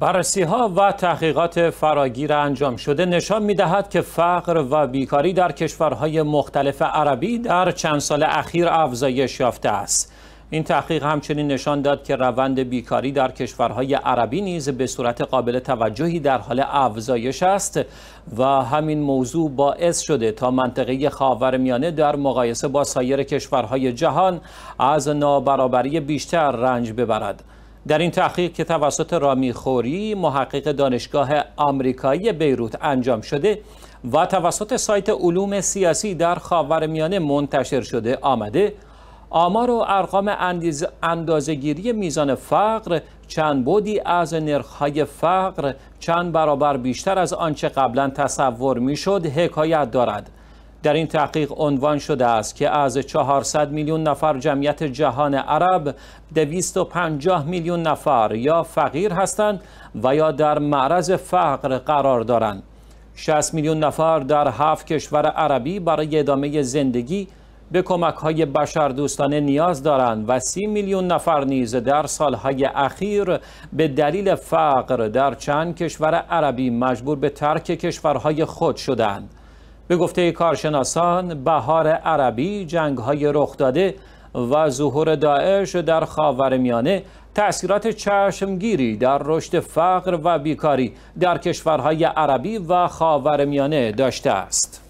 بررسی ها و تحقیقات فراگیر انجام شده نشان می دهد که فقر و بیکاری در کشورهای مختلف عربی در چند سال اخیر افزایش یافته است. این تحقیق همچنین نشان داد که روند بیکاری در کشورهای عربی نیز به صورت قابل توجهی در حال افزایش است و همین موضوع باعث شده تا منطقه خاورمیانه در مقایسه با سایر کشورهای جهان از نابرابری بیشتر رنج ببرد. در این تحقیق که توسط رامی خوری محقق دانشگاه آمریکایی بیروت انجام شده و توسط سایت علوم سیاسی در خاورمیانه منتشر شده آمده آمار و ارقام اندازگیری میزان فقر چند بودی از نرخهای فقر چند برابر بیشتر از آنچه قبلا تصور میشد حکایت دارد در این تحقیق عنوان شده است که از 400 میلیون نفر جمعیت جهان عرب 250 میلیون نفر یا فقیر هستند و یا در معرض فقر قرار دارند 60 میلیون نفر در هفت کشور عربی برای ادامه زندگی به کمک های دوستانه نیاز دارند و 30 میلیون نفر نیز در سالهای اخیر به دلیل فقر در چند کشور عربی مجبور به ترک کشورهای خود شدند. به گفته کارشناسان بهار عربی جنگ های رخ داده و ظهور داعش در خاورمیانه تأثیرات چشمگیری در رشد فقر و بیکاری در کشورهای عربی و خاورمیانه داشته است.